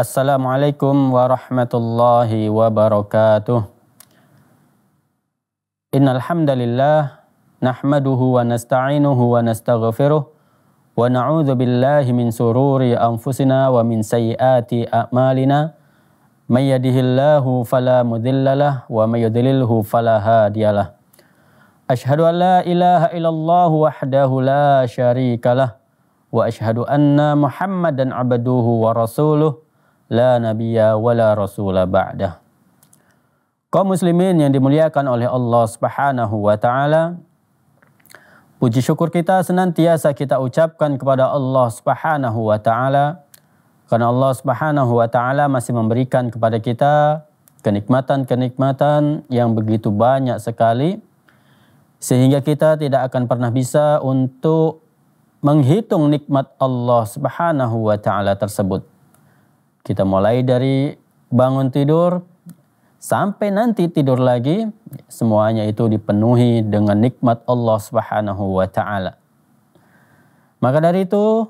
Assalamualaikum warahmatullahi wabarakatuh. Innal hamdalillah nahmaduhu wa nasta'inuhu wa nastaghfiruh wa na'udzu billahi min sururi anfusina wa min sayyiati a'malina. May yahdihillahu fala mudhillalah wa may yudlilhu fala hadiyalah. Ashhadu an la ilaha illallah wahdahu la syarikalah wa ashhadu anna Muhammadan abduhu wa rasuluh la nabiyya wala rasula ba'dah. Kaum muslimin yang dimuliakan oleh Allah Subhanahu wa taala, puji syukur kita senantiasa kita ucapkan kepada Allah Subhanahu wa taala karena Allah Subhanahu wa taala masih memberikan kepada kita kenikmatan-kenikmatan yang begitu banyak sekali sehingga kita tidak akan pernah bisa untuk menghitung nikmat Allah Subhanahu wa taala tersebut. Kita mulai dari bangun tidur sampai nanti tidur lagi, semuanya itu dipenuhi dengan nikmat Allah Subhanahu wa taala. Maka dari itu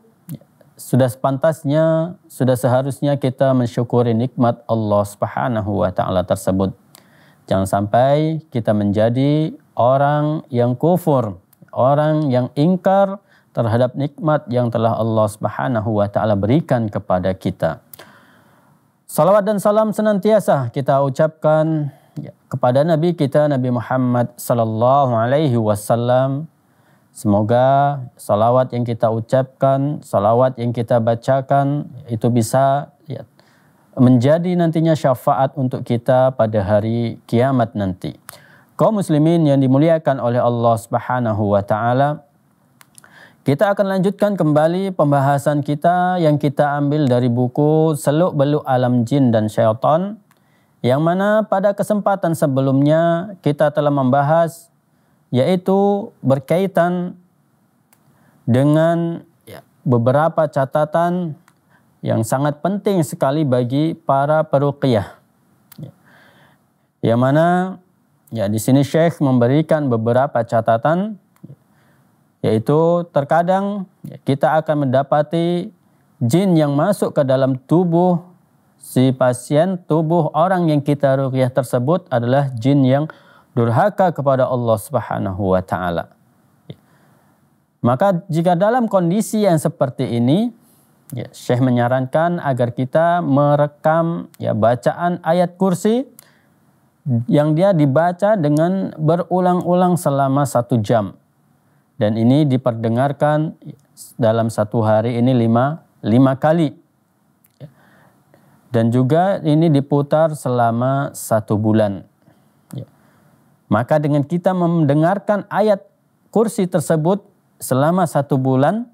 sudah sepantasnya, sudah seharusnya kita mensyukuri nikmat Allah Subhanahu wa taala tersebut. Jangan sampai kita menjadi orang yang kufur, orang yang ingkar terhadap nikmat yang telah Allah Subhanahu wa taala berikan kepada kita. Salawat dan salam senantiasa kita ucapkan kepada Nabi kita Nabi Muhammad sallallahu alaihi wasallam. Semoga salawat yang kita ucapkan, salawat yang kita bacakan itu bisa ya, menjadi nantinya syafaat untuk kita pada hari kiamat nanti. Kau muslimin yang dimuliakan oleh Allah Subhanahu wa taala, kita akan lanjutkan kembali pembahasan kita yang kita ambil dari buku Seluk Beluk Alam Jin dan Syaitan yang mana pada kesempatan sebelumnya kita telah membahas yaitu berkaitan dengan ya, beberapa catatan yang sangat penting sekali bagi para peruqyah. Yang mana ya di sini Syekh memberikan beberapa catatan yaitu terkadang kita akan mendapati jin yang masuk ke dalam tubuh si pasien, tubuh orang yang kita ruqyah tersebut adalah jin yang durhaka kepada Allah Subhanahu wa taala. Maka jika dalam kondisi yang seperti ini, ya, Syekh menyarankan agar kita merekam ya bacaan ayat kursi yang dia dibaca dengan berulang-ulang selama satu jam dan ini diperdengarkan dalam satu hari ini lima, lima kali. Dan juga ini diputar selama satu bulan. Ya. Maka dengan kita mendengarkan ayat kursi tersebut selama satu bulan,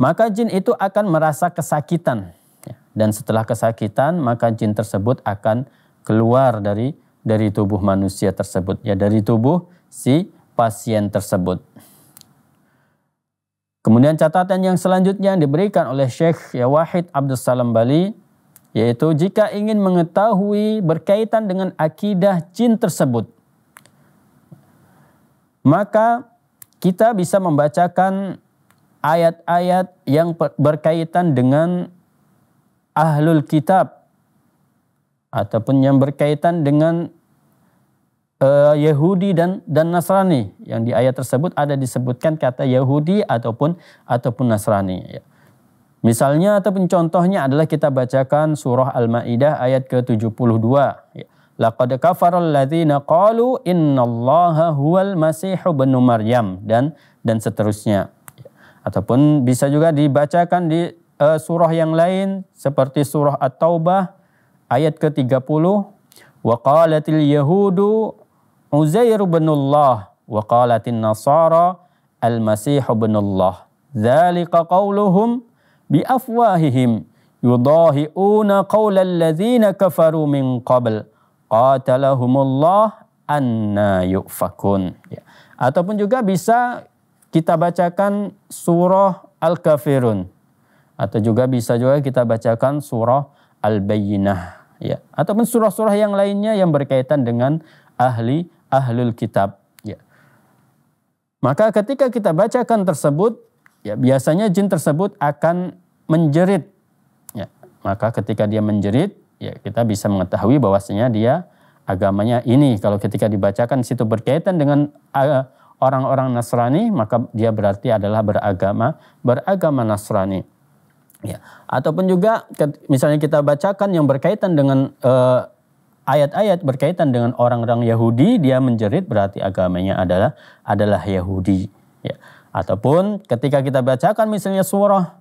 maka jin itu akan merasa kesakitan. Ya. Dan setelah kesakitan, maka jin tersebut akan keluar dari dari tubuh manusia tersebut, ya dari tubuh si pasien tersebut. Kemudian catatan yang selanjutnya yang diberikan oleh Syekh Yawahid Wahid Abdus Salam Bali yaitu jika ingin mengetahui berkaitan dengan akidah jin tersebut maka kita bisa membacakan ayat-ayat yang berkaitan dengan ahlul kitab ataupun yang berkaitan dengan uh, Yahudi dan dan Nasrani yang di ayat tersebut ada disebutkan kata Yahudi ataupun ataupun Nasrani. Ya. Misalnya ataupun contohnya adalah kita bacakan surah Al-Maidah ayat ke-72. Ya. Laqad kafaral ladzina qalu innallaha huwal masih ibnu Maryam dan dan seterusnya. Ya. Ataupun bisa juga dibacakan di uh, surah yang lain seperti surah At-Taubah ayat ke-30 Wa qalatil yahudu Uzair bin Allah wa qalatin nasara al-masih bin Allah. Dzalika qauluhum bi afwahihim yudahi'una qawla alladhina kafaru min qabl qatalahumullah anna yu'fakun. Ya. Ataupun juga bisa kita bacakan surah Al-Kafirun. Atau juga bisa juga kita bacakan surah Al-Bayyinah. Ya. Ataupun surah-surah yang lainnya yang berkaitan dengan ahli ahlul kitab. Ya. Maka ketika kita bacakan tersebut, ya biasanya jin tersebut akan menjerit. Ya. Maka ketika dia menjerit, ya kita bisa mengetahui bahwasanya dia agamanya ini. Kalau ketika dibacakan situ berkaitan dengan orang eh, orang-orang Nasrani, maka dia berarti adalah beragama beragama Nasrani. Ya. Ataupun juga misalnya kita bacakan yang berkaitan dengan uh, ayat-ayat berkaitan dengan orang-orang Yahudi, dia menjerit berarti agamanya adalah adalah Yahudi. Ya. Ataupun ketika kita bacakan misalnya surah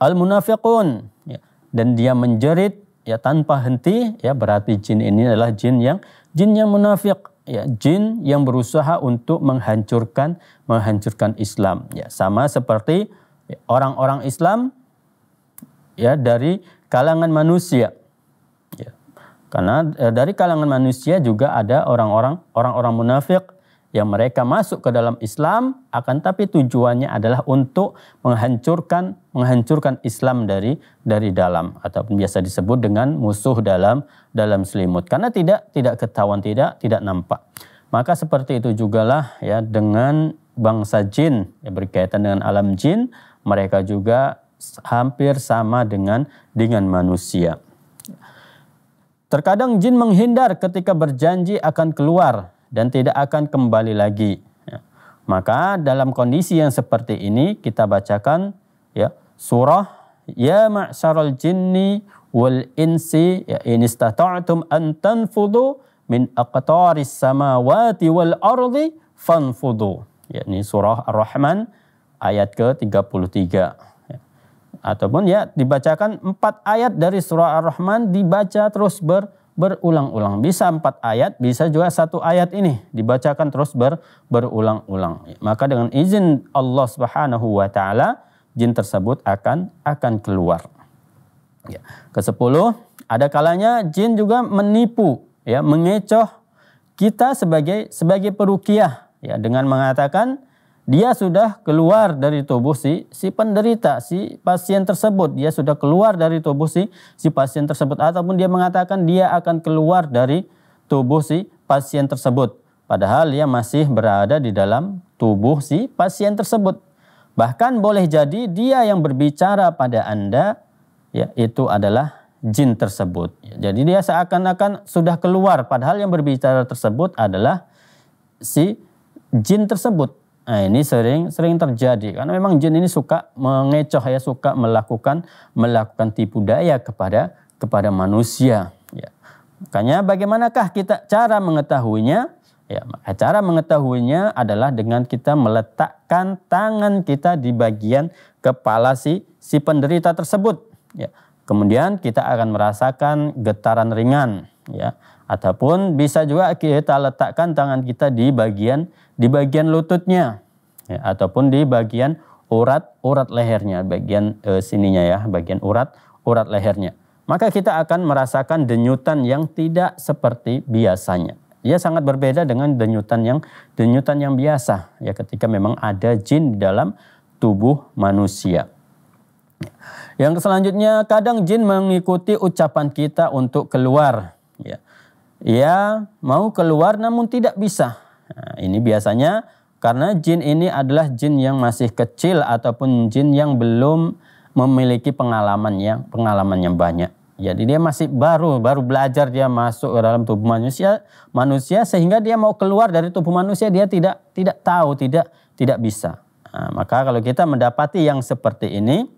Al-Munafiqun ya. dan dia menjerit ya tanpa henti ya berarti jin ini adalah jin yang jin yang munafik ya jin yang berusaha untuk menghancurkan menghancurkan Islam ya sama seperti orang-orang Islam ya dari kalangan manusia karena e, dari kalangan manusia juga ada orang-orang orang-orang munafik yang mereka masuk ke dalam Islam akan tapi tujuannya adalah untuk menghancurkan menghancurkan Islam dari dari dalam ataupun biasa disebut dengan musuh dalam dalam selimut karena tidak tidak ketahuan tidak tidak nampak maka seperti itu jugalah ya dengan bangsa jin yang berkaitan dengan alam jin mereka juga hampir sama dengan dengan manusia Terkadang jin menghindar ketika berjanji akan keluar dan tidak akan kembali lagi. Ya. Maka dalam kondisi yang seperti ini kita bacakan ya surah ya ma'syaral jinni wal insi ya in istata'tum an tanfudu min aqtaris samawati wal ardi fanfudu. Ya, ini surah Ar-Rahman ayat ke-33 ataupun ya dibacakan empat ayat dari surah Ar-Rahman dibaca terus ber berulang-ulang. Bisa empat ayat, bisa juga satu ayat ini dibacakan terus ber, berulang-ulang. Maka dengan izin Allah Subhanahu wa taala, jin tersebut akan akan keluar. Ya. Kesepuluh, ada kalanya jin juga menipu, ya, mengecoh kita sebagai sebagai perukiah, ya, dengan mengatakan dia sudah keluar dari tubuh si si penderita si pasien tersebut dia sudah keluar dari tubuh si si pasien tersebut ataupun dia mengatakan dia akan keluar dari tubuh si pasien tersebut padahal dia masih berada di dalam tubuh si pasien tersebut bahkan boleh jadi dia yang berbicara pada Anda ya itu adalah jin tersebut jadi dia seakan-akan sudah keluar padahal yang berbicara tersebut adalah si jin tersebut Nah, ini sering sering terjadi karena memang jin ini suka mengecoh ya, suka melakukan melakukan tipu daya kepada kepada manusia. Ya. Makanya bagaimanakah kita cara mengetahuinya? Ya, maka cara mengetahuinya adalah dengan kita meletakkan tangan kita di bagian kepala si si penderita tersebut. Ya. Kemudian kita akan merasakan getaran ringan, ya. Ataupun bisa juga kita letakkan tangan kita di bagian di bagian lututnya ya, ataupun di bagian urat urat lehernya, bagian e, sininya ya, bagian urat urat lehernya. Maka kita akan merasakan denyutan yang tidak seperti biasanya. ia sangat berbeda dengan denyutan yang denyutan yang biasa ya ketika memang ada jin di dalam tubuh manusia. Yang selanjutnya kadang jin mengikuti ucapan kita untuk keluar ya. ya, mau keluar namun tidak bisa Nah, ini biasanya karena jin ini adalah jin yang masih kecil ataupun jin yang belum memiliki pengalaman yang pengalaman yang banyak. Jadi dia masih baru, baru belajar dia masuk ke dalam tubuh manusia, manusia sehingga dia mau keluar dari tubuh manusia dia tidak tidak tahu, tidak tidak bisa. Nah, maka kalau kita mendapati yang seperti ini,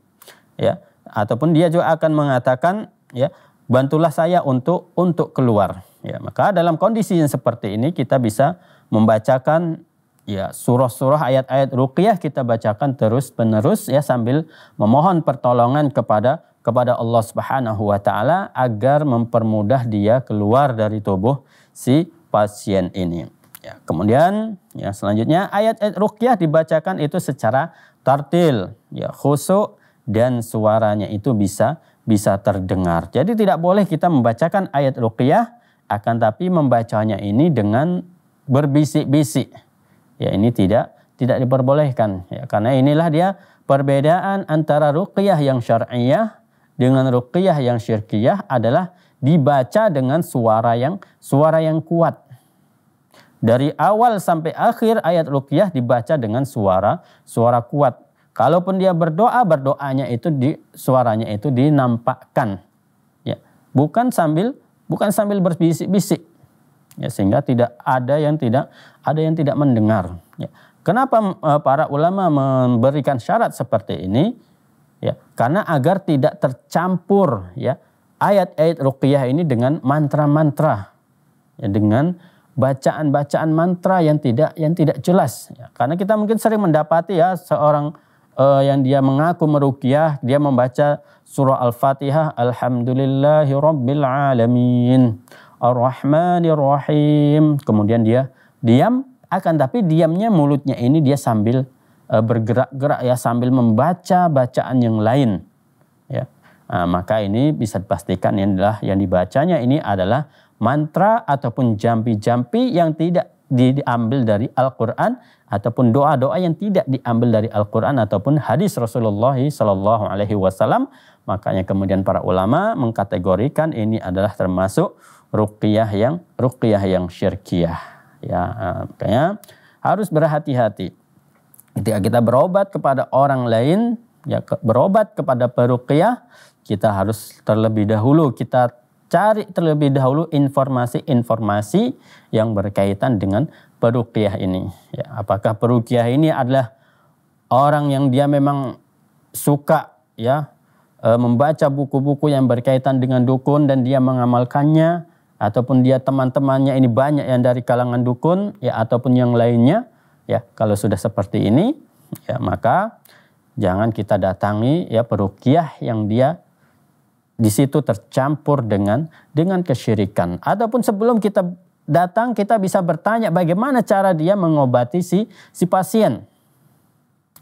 ya ataupun dia juga akan mengatakan, ya bantulah saya untuk untuk keluar. Ya maka dalam kondisi yang seperti ini kita bisa membacakan ya surah-surah ayat-ayat ruqyah kita bacakan terus penerus ya sambil memohon pertolongan kepada kepada Allah Subhanahu wa taala agar mempermudah dia keluar dari tubuh si pasien ini. Ya, kemudian ya selanjutnya ayat-ayat ruqyah dibacakan itu secara tartil ya khusuk dan suaranya itu bisa bisa terdengar. Jadi tidak boleh kita membacakan ayat ruqyah akan tapi membacanya ini dengan berbisik-bisik. Ya ini tidak tidak diperbolehkan ya karena inilah dia perbedaan antara ruqyah yang syar'iyah dengan ruqyah yang syirkiyah adalah dibaca dengan suara yang suara yang kuat. Dari awal sampai akhir ayat ruqyah dibaca dengan suara suara kuat. Kalaupun dia berdoa, berdoanya itu di suaranya itu dinampakkan. Ya, bukan sambil bukan sambil berbisik-bisik ya sehingga tidak ada yang tidak ada yang tidak mendengar ya. kenapa uh, para ulama memberikan syarat seperti ini ya karena agar tidak tercampur ya ayat-ayat ruqyah ini dengan mantra-mantra ya dengan bacaan-bacaan mantra yang tidak yang tidak jelas ya. karena kita mungkin sering mendapati ya seorang uh, yang dia mengaku meruqyah, dia membaca surah Al-Fatihah, alhamdulillahirabbil Ar-Rahmanir Rahim. Kemudian dia diam akan tapi diamnya mulutnya ini dia sambil eh, bergerak-gerak ya sambil membaca bacaan yang lain. Ya. Nah, maka ini bisa dipastikan yang adalah yang dibacanya ini adalah mantra ataupun jampi-jampi yang tidak diambil dari Al-Quran ataupun doa-doa yang tidak diambil dari Al-Quran ataupun hadis Rasulullah sallallahu Alaihi Wasallam. Makanya kemudian para ulama mengkategorikan ini adalah termasuk ruqyah yang ruqyah yang syirkiyah. Ya, ah, makanya harus berhati-hati. Ketika kita berobat kepada orang lain, ya berobat kepada peruqyah, kita harus terlebih dahulu kita cari terlebih dahulu informasi-informasi yang berkaitan dengan peruqyah ini. Ya, apakah peruqyah ini adalah orang yang dia memang suka ya eh, membaca buku-buku yang berkaitan dengan dukun dan dia mengamalkannya ataupun dia teman-temannya ini banyak yang dari kalangan dukun ya ataupun yang lainnya ya kalau sudah seperti ini ya maka jangan kita datangi ya perukiah yang dia di situ tercampur dengan dengan kesyirikan ataupun sebelum kita datang kita bisa bertanya bagaimana cara dia mengobati si si pasien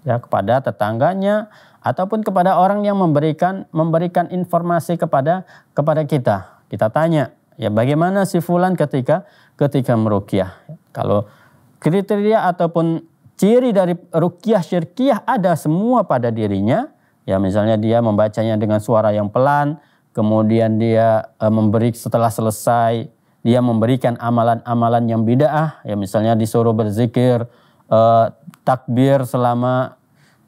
ya kepada tetangganya ataupun kepada orang yang memberikan memberikan informasi kepada kepada kita kita tanya Ya bagaimana si fulan ketika ketika merukyah. Kalau kriteria ataupun ciri dari rukyah syirkiyah ada semua pada dirinya. Ya misalnya dia membacanya dengan suara yang pelan, kemudian dia e, memberi setelah selesai dia memberikan amalan-amalan yang bid'ah, ya misalnya disuruh berzikir e, takbir selama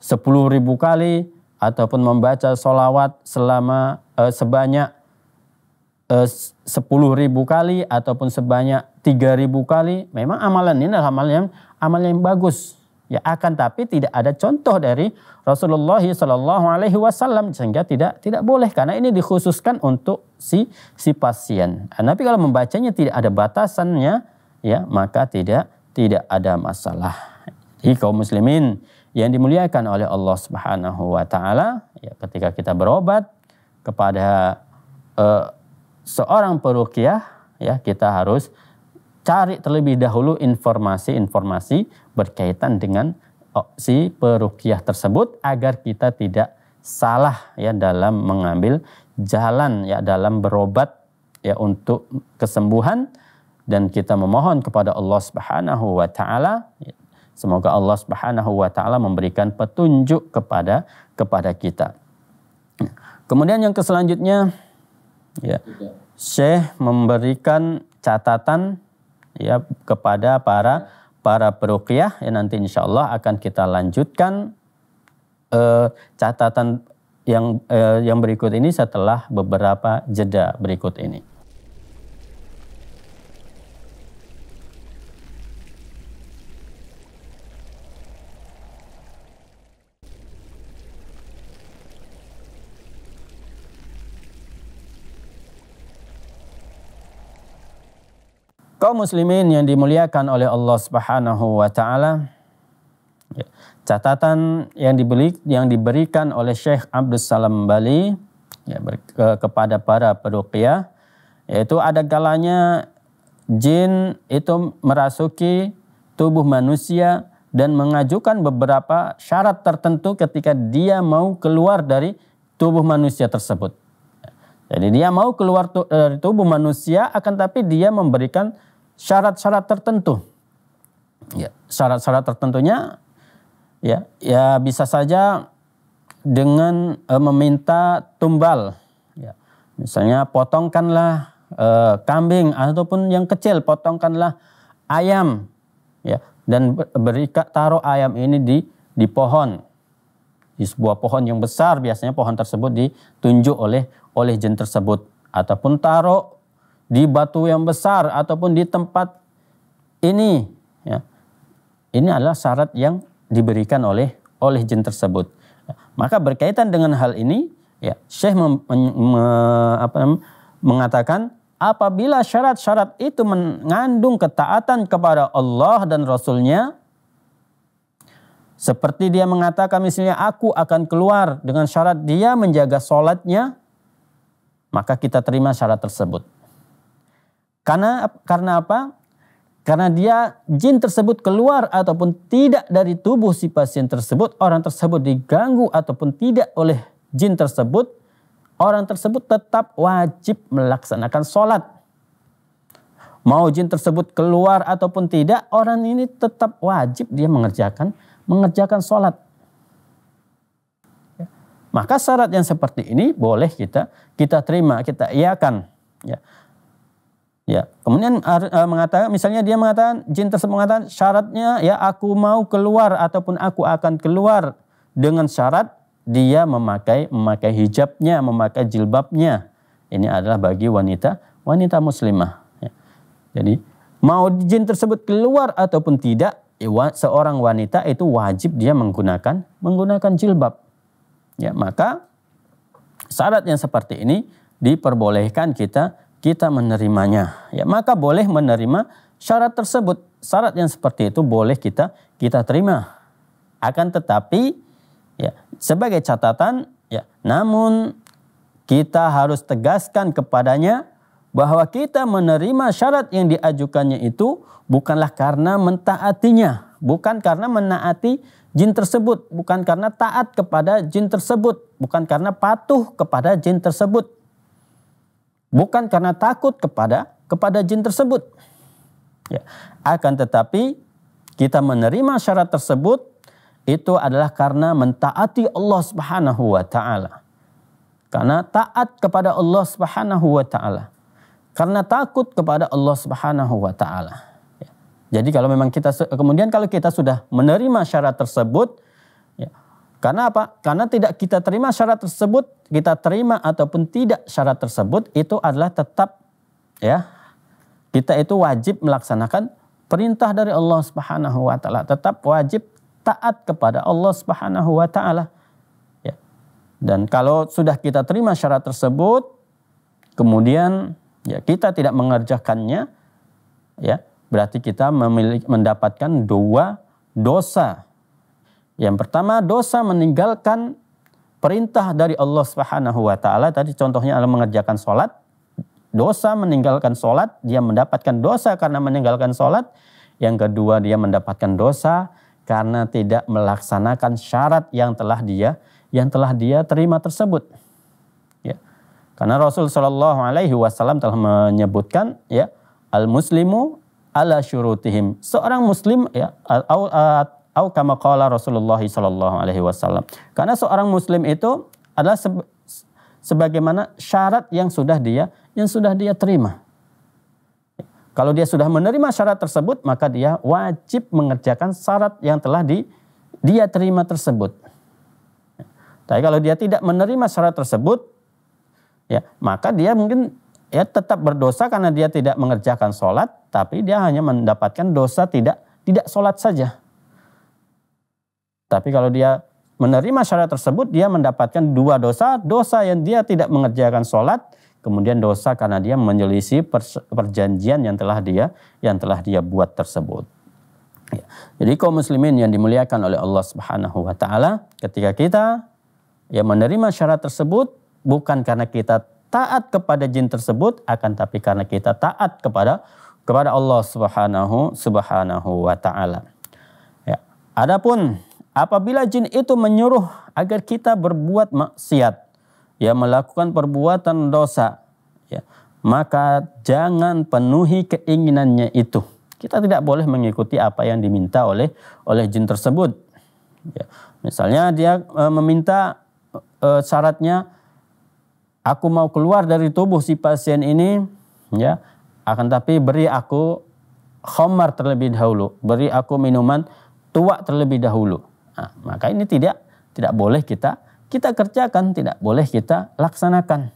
sepuluh ribu kali ataupun membaca solawat selama e, sebanyak Eh, sepuluh ribu kali ataupun sebanyak tiga ribu kali, memang amalan ini adalah amalan yang, amalan yang bagus. Ya akan tapi tidak ada contoh dari Rasulullah Shallallahu Alaihi Wasallam sehingga tidak tidak boleh karena ini dikhususkan untuk si si pasien. tapi nah, kalau membacanya tidak ada batasannya, ya maka tidak tidak ada masalah. di kaum muslimin yang dimuliakan oleh Allah Subhanahu Wa Taala, ya ketika kita berobat kepada eh, seorang perukiah ya kita harus cari terlebih dahulu informasi-informasi berkaitan dengan oh, si perukiah tersebut agar kita tidak salah ya dalam mengambil jalan ya dalam berobat ya untuk kesembuhan dan kita memohon kepada Allah Subhanahu wa taala ya, semoga Allah Subhanahu wa taala memberikan petunjuk kepada kepada kita. Kemudian yang keselanjutnya Ya. Syekh memberikan catatan ya kepada para para peruqyah yang nanti insya Allah akan kita lanjutkan eh, catatan yang eh, yang berikut ini setelah beberapa jeda berikut ini. Kaum muslimin yang dimuliakan oleh Allah Subhanahu wa taala. Ya, catatan yang diberi yang diberikan oleh Syekh Abdus Salam Bali ya, ber, ke, kepada para peruqyah yaitu ada kalanya jin itu merasuki tubuh manusia dan mengajukan beberapa syarat tertentu ketika dia mau keluar dari tubuh manusia tersebut. Jadi dia mau keluar tu, dari tubuh manusia akan tapi dia memberikan syarat-syarat tertentu. Ya, syarat-syarat tertentunya ya, ya bisa saja dengan e, meminta tumbal. Ya, misalnya potongkanlah e, kambing ataupun yang kecil potongkanlah ayam. Ya, dan berikat taruh ayam ini di di pohon di sebuah pohon yang besar biasanya pohon tersebut ditunjuk oleh oleh jin tersebut ataupun taruh di batu yang besar ataupun di tempat ini ya. Ini adalah syarat yang diberikan oleh oleh jin tersebut. Maka berkaitan dengan hal ini ya Syekh mem, me, apa, mengatakan apabila syarat-syarat itu mengandung ketaatan kepada Allah dan Rasulnya seperti dia mengatakan misalnya aku akan keluar dengan syarat dia menjaga sholatnya, maka kita terima syarat tersebut. Karena karena apa? Karena dia jin tersebut keluar ataupun tidak dari tubuh si pasien tersebut, orang tersebut diganggu ataupun tidak oleh jin tersebut, orang tersebut tetap wajib melaksanakan sholat. Mau jin tersebut keluar ataupun tidak, orang ini tetap wajib dia mengerjakan mengerjakan sholat. Ya. Maka syarat yang seperti ini boleh kita kita terima, kita iakan. Ya. Ya, kemudian uh, mengatakan misalnya dia mengatakan jin tersebut mengatakan syaratnya ya aku mau keluar ataupun aku akan keluar dengan syarat dia memakai memakai hijabnya, memakai jilbabnya. Ini adalah bagi wanita wanita muslimah. Ya. Jadi mau jin tersebut keluar ataupun tidak, ya, seorang wanita itu wajib dia menggunakan menggunakan jilbab. Ya, maka syarat yang seperti ini diperbolehkan kita kita menerimanya. Ya, maka boleh menerima syarat tersebut. Syarat yang seperti itu boleh kita kita terima. Akan tetapi ya sebagai catatan ya namun kita harus tegaskan kepadanya bahwa kita menerima syarat yang diajukannya itu bukanlah karena mentaatinya, bukan karena menaati jin tersebut, bukan karena taat kepada jin tersebut, bukan karena patuh kepada jin tersebut, bukan karena takut kepada kepada jin tersebut. Ya. Akan tetapi kita menerima syarat tersebut itu adalah karena mentaati Allah Subhanahu wa taala. Karena taat kepada Allah Subhanahu wa taala. Karena takut kepada Allah Subhanahu wa taala. Ya. Jadi kalau memang kita kemudian kalau kita sudah menerima syarat tersebut, karena apa? Karena tidak kita terima syarat tersebut, kita terima ataupun tidak syarat tersebut itu adalah tetap ya kita itu wajib melaksanakan perintah dari Allah Subhanahu wa taala, tetap wajib taat kepada Allah Subhanahu wa taala. Ya. Dan kalau sudah kita terima syarat tersebut, kemudian ya kita tidak mengerjakannya, ya berarti kita memiliki, mendapatkan dua dosa yang pertama dosa meninggalkan perintah dari Allah Subhanahu wa taala. Tadi contohnya adalah mengerjakan solat Dosa meninggalkan solat dia mendapatkan dosa karena meninggalkan solat Yang kedua dia mendapatkan dosa karena tidak melaksanakan syarat yang telah dia yang telah dia terima tersebut. Ya. Karena Rasul Shallallahu Alaihi Wasallam telah menyebutkan ya al muslimu ala syurutihim seorang muslim ya Au kama qala Rasulullah sallallahu alaihi wasallam. Karena seorang muslim itu adalah sebagaimana syarat yang sudah dia yang sudah dia terima. Kalau dia sudah menerima syarat tersebut, maka dia wajib mengerjakan syarat yang telah di, dia terima tersebut. Tapi kalau dia tidak menerima syarat tersebut, ya maka dia mungkin ya tetap berdosa karena dia tidak mengerjakan sholat, tapi dia hanya mendapatkan dosa tidak tidak sholat saja. Tapi kalau dia menerima syarat tersebut, dia mendapatkan dua dosa. Dosa yang dia tidak mengerjakan sholat, kemudian dosa karena dia menyelisih perjanjian yang telah dia yang telah dia buat tersebut. Ya. Jadi kaum muslimin yang dimuliakan oleh Allah Subhanahu wa taala, ketika kita yang menerima syarat tersebut bukan karena kita taat kepada jin tersebut akan tapi karena kita taat kepada kepada Allah Subhanahu Subhanahu wa taala. Ya. Adapun Apabila jin itu menyuruh agar kita berbuat maksiat, ya melakukan perbuatan dosa, ya, maka jangan penuhi keinginannya itu. Kita tidak boleh mengikuti apa yang diminta oleh oleh jin tersebut. Ya, misalnya dia e, meminta e, syaratnya aku mau keluar dari tubuh si pasien ini, ya akan tapi beri aku khomar terlebih dahulu, beri aku minuman tua terlebih dahulu. Nah, maka ini tidak tidak boleh kita kita kerjakan, tidak boleh kita laksanakan.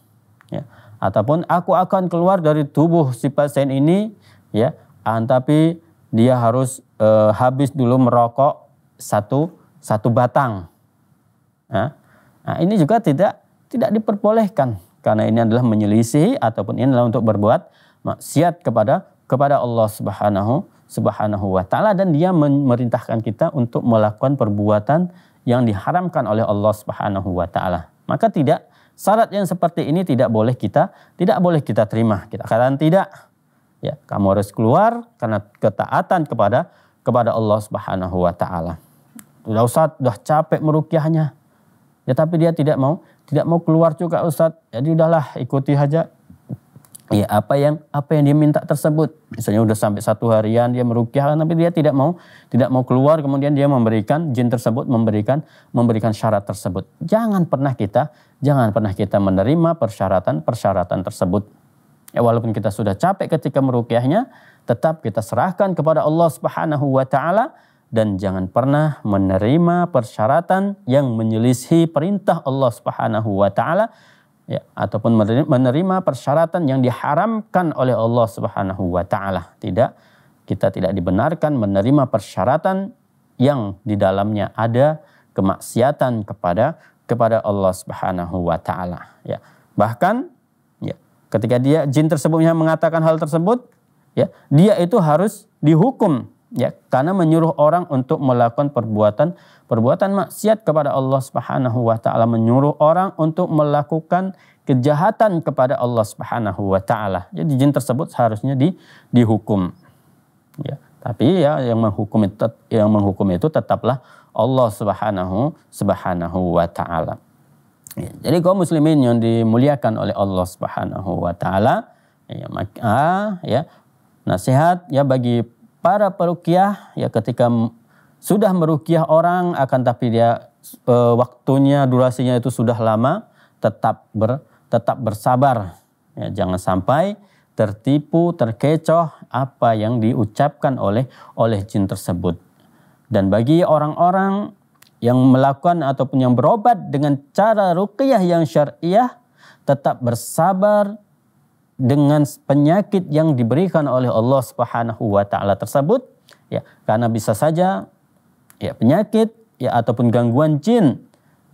Ya. Ataupun aku akan keluar dari tubuh si pasien ini, ya, ah, tapi dia harus eh, habis dulu merokok satu satu batang. Nah, nah, ini juga tidak tidak diperbolehkan karena ini adalah menyelisih ataupun ini adalah untuk berbuat maksiat kepada kepada Allah Subhanahu Subhanahu wa taala dan dia memerintahkan kita untuk melakukan perbuatan yang diharamkan oleh Allah Subhanahu wa taala. Maka tidak syarat yang seperti ini tidak boleh kita tidak boleh kita terima. Kita katakan tidak. Ya, kamu harus keluar karena ketaatan kepada kepada Allah Subhanahu wa taala. Sudah Ustaz, sudah capek merukiahnya. Ya tapi dia tidak mau, tidak mau keluar juga Ustaz. Jadi udahlah ikuti saja ya apa yang apa yang dia minta tersebut misalnya udah sampai satu harian dia merukyah tapi dia tidak mau tidak mau keluar kemudian dia memberikan jin tersebut memberikan memberikan syarat tersebut jangan pernah kita jangan pernah kita menerima persyaratan persyaratan tersebut ya walaupun kita sudah capek ketika merukyahnya tetap kita serahkan kepada Allah Subhanahu wa taala dan jangan pernah menerima persyaratan yang menyelisihi perintah Allah Subhanahu wa taala ya, ataupun menerima persyaratan yang diharamkan oleh Allah Subhanahu wa taala. Tidak kita tidak dibenarkan menerima persyaratan yang di dalamnya ada kemaksiatan kepada kepada Allah Subhanahu wa taala ya. Bahkan ya ketika dia jin tersebutnya mengatakan hal tersebut ya dia itu harus dihukum ya karena menyuruh orang untuk melakukan perbuatan Perbuatan maksiat kepada Allah Subhanahu wa taala menyuruh orang untuk melakukan kejahatan kepada Allah Subhanahu wa taala. Jadi jin tersebut seharusnya di dihukum. Ya, tapi ya yang menghukum itu, yang menghukum itu tetaplah Allah Subhanahu Subhanahu wa taala. Ya, jadi kaum muslimin yang dimuliakan oleh Allah Subhanahu wa taala, ya maka ya nasihat ya bagi para perukiah ya ketika sudah merukiah orang akan tapi dia e, waktunya durasinya itu sudah lama tetap ber, tetap bersabar ya, jangan sampai tertipu terkecoh apa yang diucapkan oleh oleh jin tersebut dan bagi orang-orang yang melakukan ataupun yang berobat dengan cara ruqyah yang syariah tetap bersabar dengan penyakit yang diberikan oleh Allah Subhanahu wa taala tersebut ya karena bisa saja ya penyakit ya ataupun gangguan jin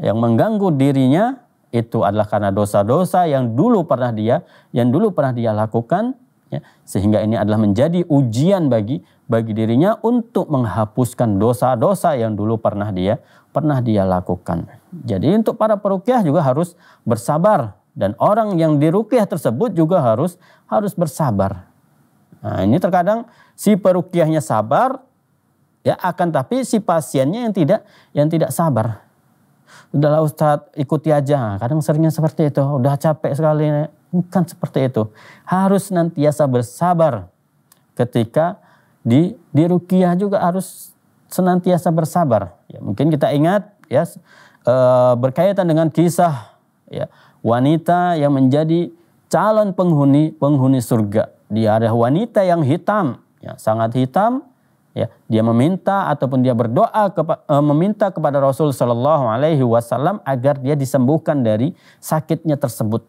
yang mengganggu dirinya itu adalah karena dosa-dosa yang dulu pernah dia yang dulu pernah dia lakukan ya, sehingga ini adalah menjadi ujian bagi bagi dirinya untuk menghapuskan dosa-dosa yang dulu pernah dia pernah dia lakukan. Jadi untuk para perukiah juga harus bersabar dan orang yang dirukiah tersebut juga harus harus bersabar. Nah, ini terkadang si perukiahnya sabar Ya, akan tapi si pasiennya yang tidak yang tidak sabar. Udahlah Ustadz ikuti aja. Kadang seringnya seperti itu. Udah capek sekali. Bukan seperti itu. Harus nantiasa bersabar. Ketika di di rukiah juga harus senantiasa bersabar. Ya, mungkin kita ingat ya e, berkaitan dengan kisah ya wanita yang menjadi calon penghuni penghuni surga. Dia area wanita yang hitam, ya, sangat hitam ya dia meminta ataupun dia berdoa kepa, e, meminta kepada Rasul Shallallahu Alaihi Wasallam agar dia disembuhkan dari sakitnya tersebut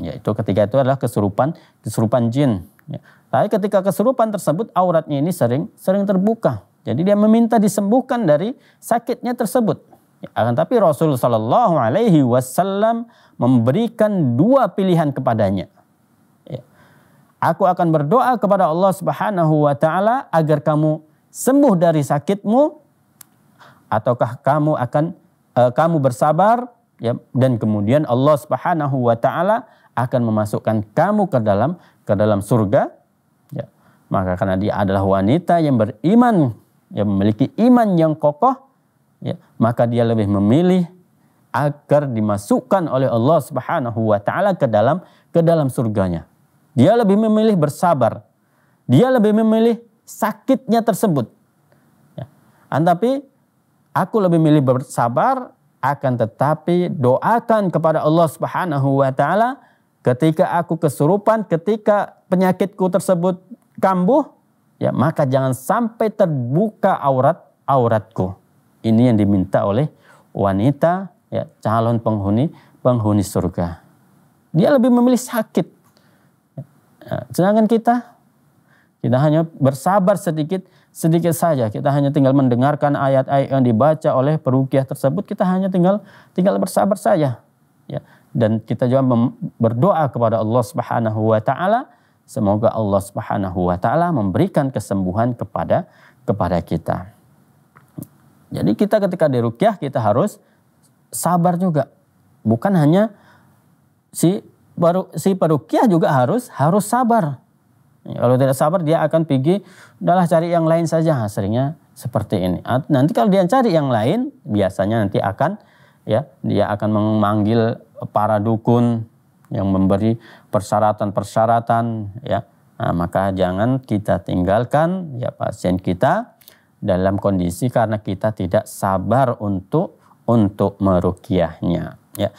ya itu ketika itu adalah kesurupan kesurupan jin ya. tapi ketika kesurupan tersebut auratnya ini sering sering terbuka jadi dia meminta disembuhkan dari sakitnya tersebut ya, akan tapi Rasul Shallallahu Alaihi Wasallam memberikan dua pilihan kepadanya Aku akan berdoa kepada Allah Subhanahu wa taala agar kamu sembuh dari sakitmu ataukah kamu akan uh, kamu bersabar ya dan kemudian Allah Subhanahu wa taala akan memasukkan kamu ke dalam ke dalam surga ya maka karena dia adalah wanita yang beriman yang memiliki iman yang kokoh ya maka dia lebih memilih agar dimasukkan oleh Allah Subhanahu wa taala ke dalam ke dalam surganya dia lebih memilih bersabar. Dia lebih memilih sakitnya tersebut. Ya. Tapi aku lebih memilih bersabar akan tetapi doakan kepada Allah Subhanahu wa taala ketika aku kesurupan, ketika penyakitku tersebut kambuh, ya maka jangan sampai terbuka aurat-auratku. Ini yang diminta oleh wanita ya calon penghuni penghuni surga. Dia lebih memilih sakit Ya, sedangkan kita, kita hanya bersabar sedikit, sedikit saja. Kita hanya tinggal mendengarkan ayat-ayat yang dibaca oleh perukiah tersebut. Kita hanya tinggal tinggal bersabar saja. Ya. Dan kita juga berdoa kepada Allah Subhanahu wa taala semoga Allah Subhanahu wa taala memberikan kesembuhan kepada kepada kita. Jadi kita ketika dirukyah kita harus sabar juga. Bukan hanya si si perukiah juga harus harus sabar. Ya, kalau tidak sabar dia akan pergi, udahlah cari yang lain saja. Seringnya seperti ini. Ah, nanti kalau dia cari yang lain, biasanya nanti akan ya dia akan memanggil para dukun yang memberi persyaratan-persyaratan ya. Nah, maka jangan kita tinggalkan ya pasien kita dalam kondisi karena kita tidak sabar untuk untuk merukiahnya ya.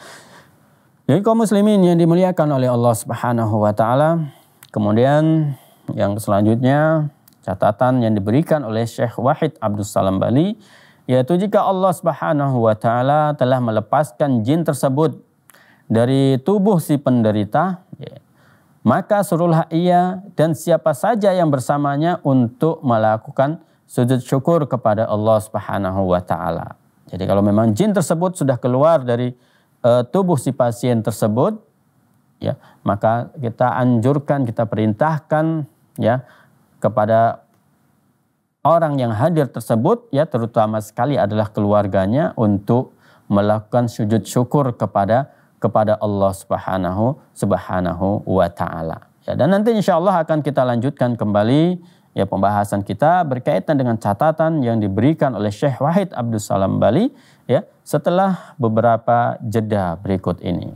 Jadi kaum muslimin yang dimuliakan oleh Allah Subhanahu wa taala. Kemudian yang selanjutnya catatan yang diberikan oleh Syekh Wahid Abdul Salam Bali yaitu jika Allah Subhanahu wa taala telah melepaskan jin tersebut dari tubuh si penderita ya, maka suruhlah ia dan siapa saja yang bersamanya untuk melakukan sujud syukur kepada Allah Subhanahu wa taala. Jadi kalau memang jin tersebut sudah keluar dari Eh, tubuh si pasien tersebut, ya maka kita anjurkan, kita perintahkan ya kepada orang yang hadir tersebut ya terutama sekali adalah keluarganya untuk melakukan sujud syukur kepada kepada Allah Subhanahu Subhanahu wa taala. Ya, dan nanti insya Allah akan kita lanjutkan kembali ya pembahasan kita berkaitan dengan catatan yang diberikan oleh Syekh Wahid Abdul Salam Bali ya setelah beberapa jeda berikut ini.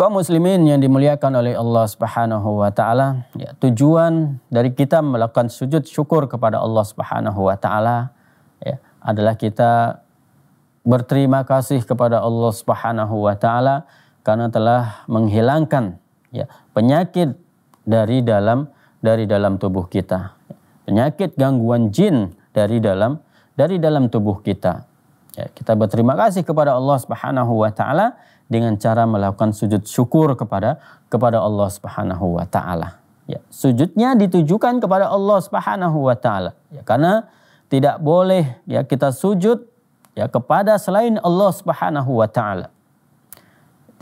Kaum muslimin yang dimuliakan oleh Allah Subhanahu wa taala, ya, tujuan dari kita melakukan sujud syukur kepada Allah Subhanahu wa taala ya, adalah kita berterima kasih kepada Allah Subhanahu wa taala karena telah menghilangkan ya penyakit dari dalam dari dalam tubuh kita. Penyakit gangguan jin dari dalam dari dalam tubuh kita. Ya, kita berterima kasih kepada Allah Subhanahu wa taala dengan cara melakukan sujud syukur kepada kepada Allah Subhanahu wa taala. Ya, sujudnya ditujukan kepada Allah Subhanahu wa taala. Ya, karena tidak boleh ya kita sujud ya kepada selain Allah Subhanahu wa taala.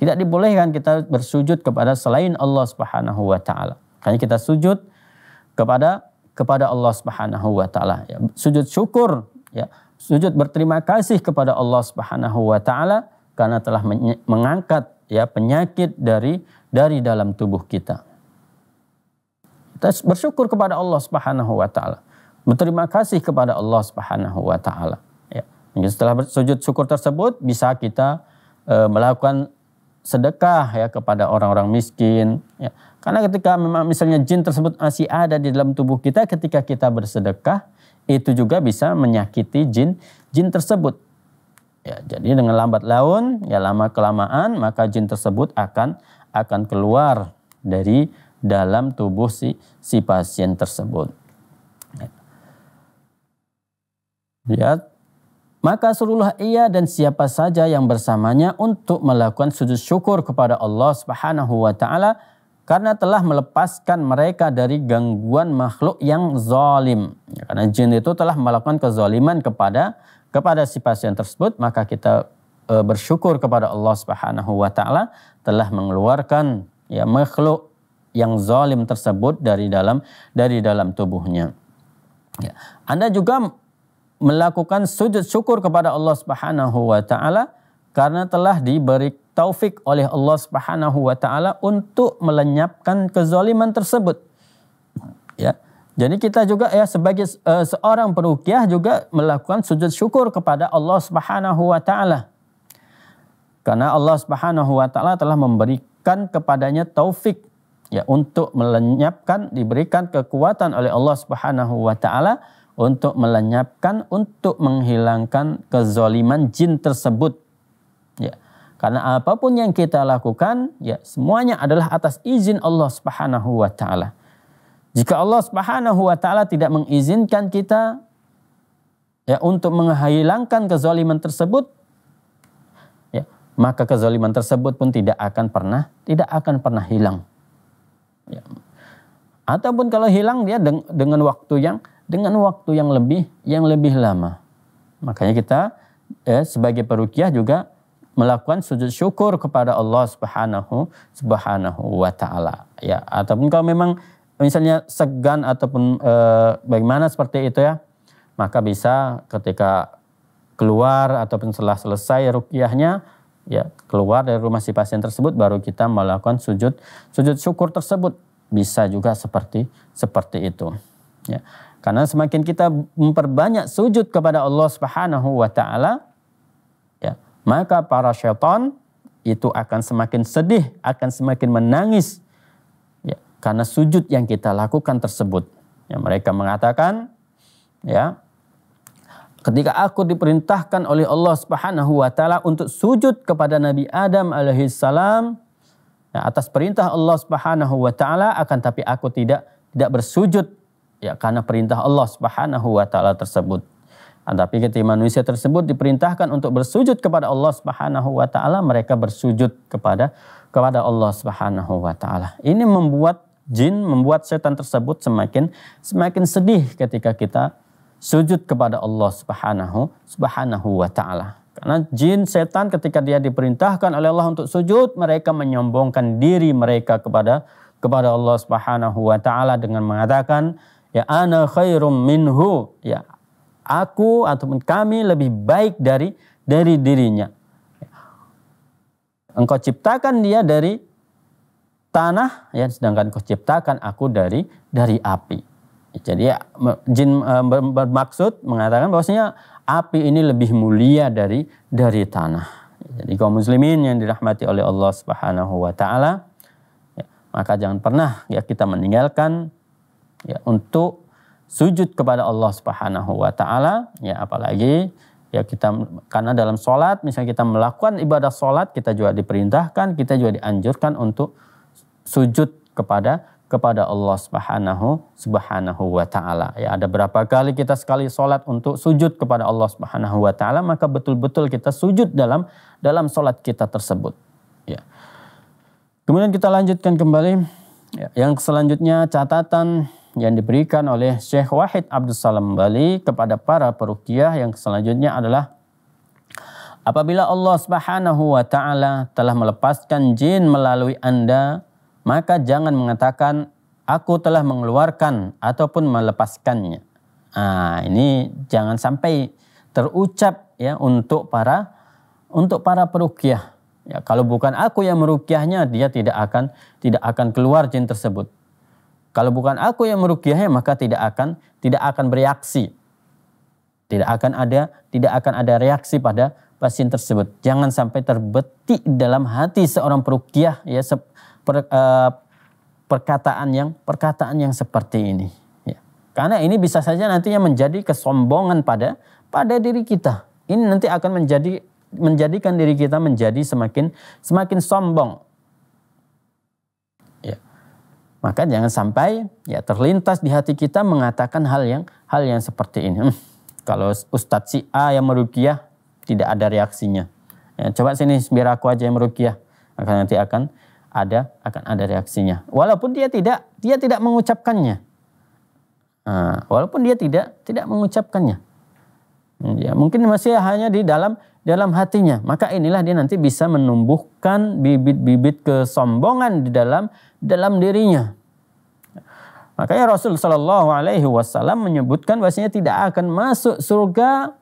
Tidak dibolehkan kita bersujud kepada selain Allah Subhanahu wa taala. Karena kita sujud kepada kepada Allah Subhanahu wa taala. Ya, sujud syukur ya, sujud berterima kasih kepada Allah Subhanahu wa taala karena telah mengangkat ya penyakit dari dari dalam tubuh kita. Kita bersyukur kepada Allah Subhanahu wa taala berterima kasih kepada Allah Subhanahu wa taala. Ya. Setelah sujud syukur tersebut bisa kita e, melakukan sedekah ya kepada orang-orang miskin ya. Karena ketika memang misalnya jin tersebut masih ada di dalam tubuh kita ketika kita bersedekah itu juga bisa menyakiti jin jin tersebut. Ya, jadi dengan lambat laun ya lama kelamaan maka jin tersebut akan akan keluar dari dalam tubuh si si pasien tersebut. Lihat. Ya. Maka suruhlah ia dan siapa saja yang bersamanya untuk melakukan sujud syukur kepada Allah Subhanahu wa taala karena telah melepaskan mereka dari gangguan makhluk yang zalim. Ya, karena jin itu telah melakukan kezaliman kepada kepada si pasien tersebut, maka kita e, bersyukur kepada Allah Subhanahu wa taala telah mengeluarkan ya makhluk yang zalim tersebut dari dalam dari dalam tubuhnya. Ya. Anda juga melakukan sujud syukur kepada Allah Subhanahu wa taala karena telah diberi taufik oleh Allah Subhanahu wa taala untuk melenyapkan kezaliman tersebut. Ya. Jadi kita juga ya sebagai uh, seorang perukiah juga melakukan sujud syukur kepada Allah Subhanahu wa taala. Karena Allah Subhanahu wa taala telah memberikan kepadanya taufik ya untuk melenyapkan diberikan kekuatan oleh Allah Subhanahu wa taala untuk melenyapkan, untuk menghilangkan kezoliman jin tersebut. Ya. Karena apapun yang kita lakukan, ya semuanya adalah atas izin Allah Subhanahu wa taala. Jika Allah Subhanahu wa taala tidak mengizinkan kita ya untuk menghilangkan kezaliman tersebut, ya, maka kezaliman tersebut pun tidak akan pernah tidak akan pernah hilang. Ya. Ataupun kalau hilang dia ya, dengan waktu yang dengan waktu yang lebih yang lebih lama. Makanya kita eh, sebagai perukiah juga melakukan sujud syukur kepada Allah Subhanahu Subhanahu wa taala ya ataupun kalau memang misalnya segan ataupun e, bagaimana seperti itu ya maka bisa ketika keluar ataupun setelah selesai rukyahnya ya keluar dari rumah si pasien tersebut baru kita melakukan sujud sujud syukur tersebut bisa juga seperti seperti itu Ya. Karena semakin kita memperbanyak sujud kepada Allah Subhanahu wa taala, ya, maka para syaitan itu akan semakin sedih, akan semakin menangis ya, karena sujud yang kita lakukan tersebut. Ya, mereka mengatakan, ya, ketika aku diperintahkan oleh Allah Subhanahu wa taala untuk sujud kepada Nabi Adam alaihissalam ya, atas perintah Allah Subhanahu wa taala akan tapi aku tidak tidak bersujud ya karena perintah Allah Subhanahu wa taala tersebut. tetapi ah, ketika manusia tersebut diperintahkan untuk bersujud kepada Allah Subhanahu wa taala, mereka bersujud kepada kepada Allah Subhanahu wa taala. Ini membuat jin, membuat setan tersebut semakin semakin sedih ketika kita sujud kepada Allah Subhanahu Subhanahu wa taala. Karena jin setan ketika dia diperintahkan oleh Allah untuk sujud, mereka menyombongkan diri mereka kepada kepada Allah Subhanahu wa taala dengan mengatakan ya ana khairum minhu ya aku ataupun kami lebih baik dari dari dirinya ya. engkau ciptakan dia dari tanah ya sedangkan engkau ciptakan aku dari dari api jadi ya, jin e, bermaksud mengatakan bahwasanya api ini lebih mulia dari dari tanah jadi kaum muslimin yang dirahmati oleh Allah Subhanahu wa taala ya, maka jangan pernah ya kita meninggalkan ya untuk sujud kepada Allah Subhanahu wa taala ya apalagi ya kita karena dalam solat misalnya kita melakukan ibadah solat kita juga diperintahkan kita juga dianjurkan untuk sujud kepada kepada Allah Subhanahu Subhanahu wa taala. Ya ada berapa kali kita sekali solat untuk sujud kepada Allah Subhanahu wa taala maka betul-betul kita sujud dalam dalam salat kita tersebut. Ya. Kemudian kita lanjutkan kembali ya, yang selanjutnya catatan yang diberikan oleh Syekh Wahid Abdul Salam Bali kepada para perukiah yang selanjutnya adalah apabila Allah Subhanahu wa taala telah melepaskan jin melalui Anda maka jangan mengatakan aku telah mengeluarkan ataupun melepaskannya. Nah, ini jangan sampai terucap ya untuk para untuk para perukiah. Ya, kalau bukan aku yang merukiahnya, dia tidak akan tidak akan keluar jin tersebut. Kalau bukan aku yang merukiahnya maka tidak akan tidak akan bereaksi. Tidak akan ada tidak akan ada reaksi pada pasien tersebut. Jangan sampai terbetik dalam hati seorang perukiah ya se, per, uh, perkataan yang perkataan yang seperti ini. Ya. Karena ini bisa saja nantinya menjadi kesombongan pada pada diri kita. Ini nanti akan menjadi menjadikan diri kita menjadi semakin semakin sombong maka jangan sampai ya terlintas di hati kita mengatakan hal yang hal yang seperti ini. Hmm, kalau Ustadz si A yang merukiah tidak ada reaksinya. Ya, coba sini biar aku aja yang merukiah. Maka nanti akan ada akan ada reaksinya. Walaupun dia tidak dia tidak mengucapkannya. Nah, walaupun dia tidak tidak mengucapkannya. Hmm, ya, mungkin masih hanya di dalam dalam hatinya. Maka inilah dia nanti bisa menumbuhkan bibit-bibit kesombongan di dalam dalam dirinya. Makanya Rasul Shallallahu Alaihi Wasallam menyebutkan bahwasanya tidak akan masuk surga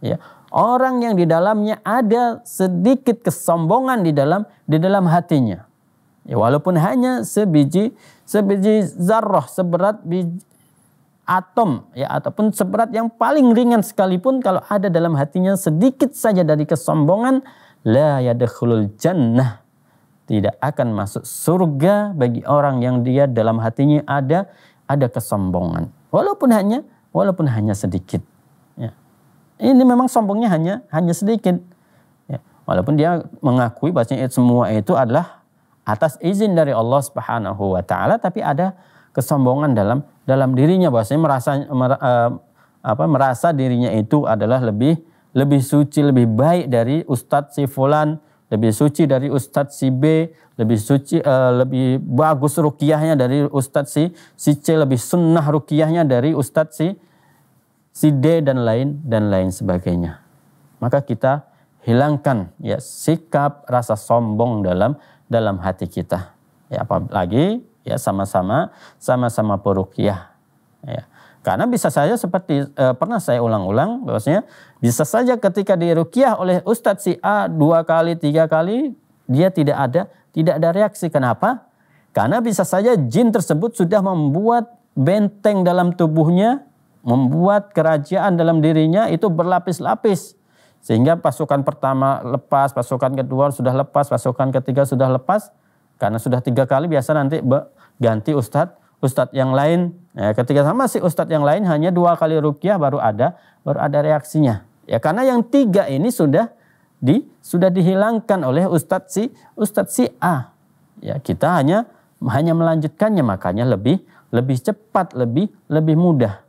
ya, orang yang di dalamnya ada sedikit kesombongan di dalam di dalam hatinya. Ya, walaupun hanya sebiji sebiji zarrah seberat biji, atom ya ataupun seberat yang paling ringan sekalipun kalau ada dalam hatinya sedikit saja dari kesombongan la yadkhulul jannah tidak akan masuk surga bagi orang yang dia dalam hatinya ada ada kesombongan walaupun hanya walaupun hanya sedikit ya. ini memang sombongnya hanya hanya sedikit ya. walaupun dia mengakui bahasanya semua itu adalah atas izin dari Allah Subhanahu wa taala tapi ada kesombongan dalam dalam dirinya bahwasanya merasa mer, uh, apa merasa dirinya itu adalah lebih lebih suci lebih baik dari ustadz si fulan lebih suci dari ustadz si B lebih suci uh, lebih bagus rukiahnya dari ustadz si si C lebih sunnah rukiahnya dari ustadz si si D dan lain dan lain sebagainya maka kita hilangkan ya sikap rasa sombong dalam dalam hati kita ya apalagi ya sama-sama sama-sama peruqyah ya karena bisa saja seperti e, pernah saya ulang-ulang bahwasanya bisa saja ketika dirukyah oleh ustadz si A dua kali tiga kali dia tidak ada tidak ada reaksi kenapa karena bisa saja jin tersebut sudah membuat benteng dalam tubuhnya membuat kerajaan dalam dirinya itu berlapis-lapis sehingga pasukan pertama lepas, pasukan kedua sudah lepas, pasukan ketiga sudah lepas, karena sudah tiga kali biasa nanti ganti ustadz, ustadz yang lain. Ya, ketika sama si ustadz yang lain hanya dua kali rukyah baru ada, baru ada reaksinya. Ya karena yang tiga ini sudah di sudah dihilangkan oleh ustadz si ustadz si A. Ya kita hanya hanya melanjutkannya makanya lebih lebih cepat, lebih lebih mudah.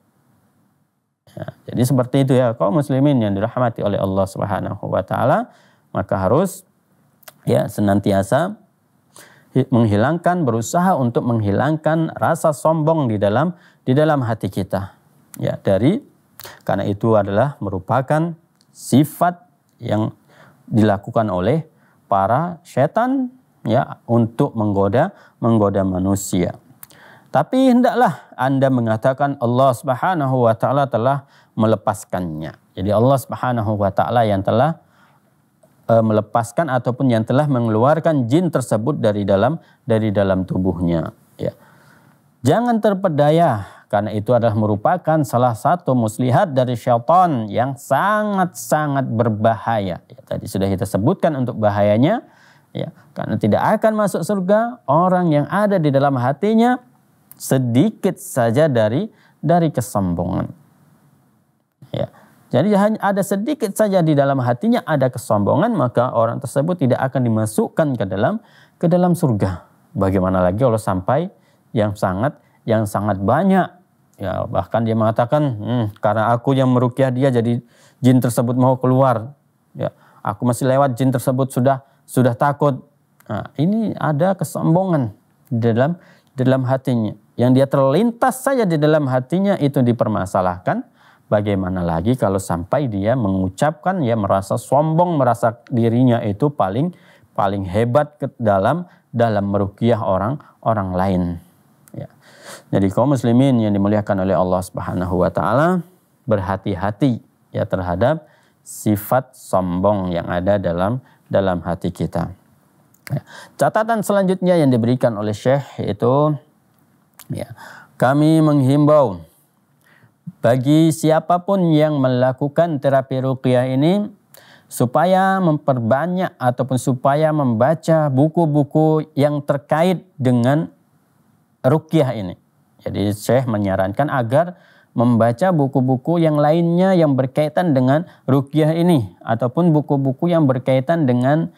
Ya, jadi seperti itu ya kaum muslimin yang dirahmati oleh Allah Subhanahu wa taala, maka harus ya senantiasa menghilangkan berusaha untuk menghilangkan rasa sombong di dalam di dalam hati kita. Ya, dari karena itu adalah merupakan sifat yang dilakukan oleh para setan ya untuk menggoda menggoda manusia. Tapi hendaklah Anda mengatakan Allah Subhanahu wa taala telah melepaskannya. Jadi Allah Subhanahu wa taala yang telah Eh, melepaskan ataupun yang telah mengeluarkan jin tersebut dari dalam dari dalam tubuhnya ya. Jangan terpedaya karena itu adalah merupakan salah satu muslihat dari syaitan yang sangat-sangat berbahaya. Ya, tadi sudah kita sebutkan untuk bahayanya ya, karena tidak akan masuk surga orang yang ada di dalam hatinya sedikit saja dari dari kesombongan. Jadi hanya ada sedikit saja di dalam hatinya ada kesombongan maka orang tersebut tidak akan dimasukkan ke dalam ke dalam surga. Bagaimana lagi kalau sampai yang sangat yang sangat banyak ya bahkan dia mengatakan hmm, karena aku yang merukyah dia jadi jin tersebut mau keluar ya aku masih lewat jin tersebut sudah sudah takut nah, ini ada kesombongan di dalam di dalam hatinya yang dia terlintas saja di dalam hatinya itu dipermasalahkan Bagaimana lagi kalau sampai dia mengucapkan ya merasa sombong, merasa dirinya itu paling paling hebat ke dalam dalam merukiah orang orang lain. Ya. Jadi kaum muslimin yang dimuliakan oleh Allah Subhanahu wa taala berhati-hati ya terhadap sifat sombong yang ada dalam dalam hati kita. Ya. Catatan selanjutnya yang diberikan oleh Syekh itu ya, kami menghimbau bagi siapapun yang melakukan terapi ruqyah ini supaya memperbanyak ataupun supaya membaca buku-buku yang terkait dengan ruqyah ini. Jadi Syekh menyarankan agar membaca buku-buku yang lainnya yang berkaitan dengan rukyah ini ataupun buku-buku yang berkaitan dengan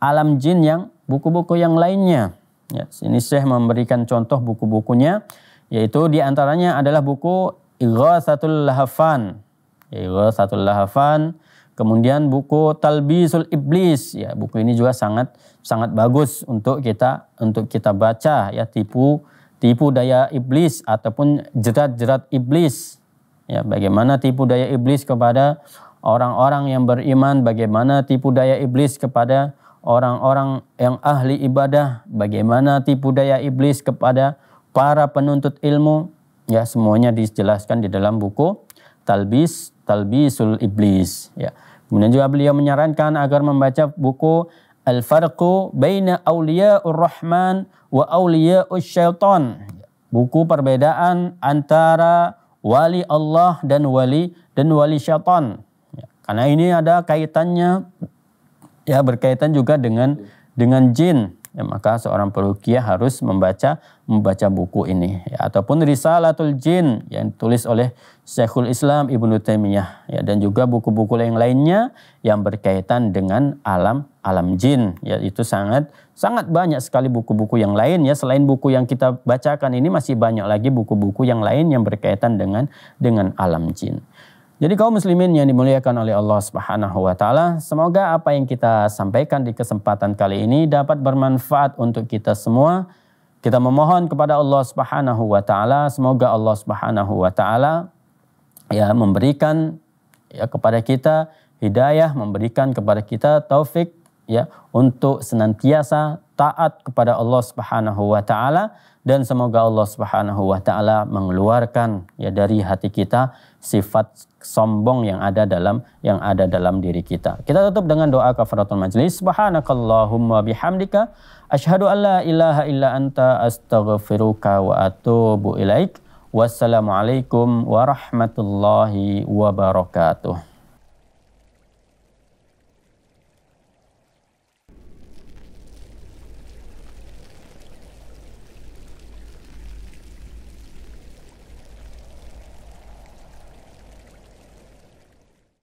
alam jin yang buku-buku yang lainnya. Ya, ini Syekh memberikan contoh buku-bukunya yaitu diantaranya adalah buku Ighathatul Lahafan. Ya, Ighathatul Lahafan. Kemudian buku Talbisul Iblis, ya buku ini juga sangat sangat bagus untuk kita untuk kita baca ya tipu tipu daya iblis ataupun jerat-jerat iblis. Ya, bagaimana tipu daya iblis kepada orang-orang yang beriman, bagaimana tipu daya iblis kepada orang-orang yang ahli ibadah, bagaimana tipu daya iblis kepada para penuntut ilmu, ya semuanya dijelaskan di dalam buku Talbis Talbisul Iblis ya. Kemudian juga beliau menyarankan agar membaca buku Al-Farqu Baina Awliya'ur Rahman wa Awliya'us Syaitan. Buku perbedaan antara wali Allah dan wali dan wali syaitan. Ya, karena ini ada kaitannya ya berkaitan juga dengan dengan jin ya, maka seorang perukiah harus membaca membaca buku ini ya, ataupun Risalatul Jin yang ditulis oleh Syekhul Islam Ibnu Taimiyah ya, dan juga buku-buku yang lainnya yang berkaitan dengan alam alam jin ya itu sangat sangat banyak sekali buku-buku yang lain ya selain buku yang kita bacakan ini masih banyak lagi buku-buku yang lain yang berkaitan dengan dengan alam jin. Jadi kaum muslimin yang dimuliakan oleh Allah Subhanahu wa taala, semoga apa yang kita sampaikan di kesempatan kali ini dapat bermanfaat untuk kita semua. Kita memohon kepada Allah Subhanahu wa taala, semoga Allah Subhanahu wa taala ya memberikan ya kepada kita hidayah, memberikan kepada kita taufik ya untuk senantiasa taat kepada Allah Subhanahu wa taala dan semoga Allah Subhanahu wa taala mengeluarkan ya dari hati kita sifat sombong yang ada dalam yang ada dalam diri kita. Kita tutup dengan doa kafaratul majlis. Subhanakallahumma bihamdika asyhadu alla la ilaha illa anta astaghfiruka wa atubu ilaik. Wassalamualaikum warahmatullahi wabarakatuh.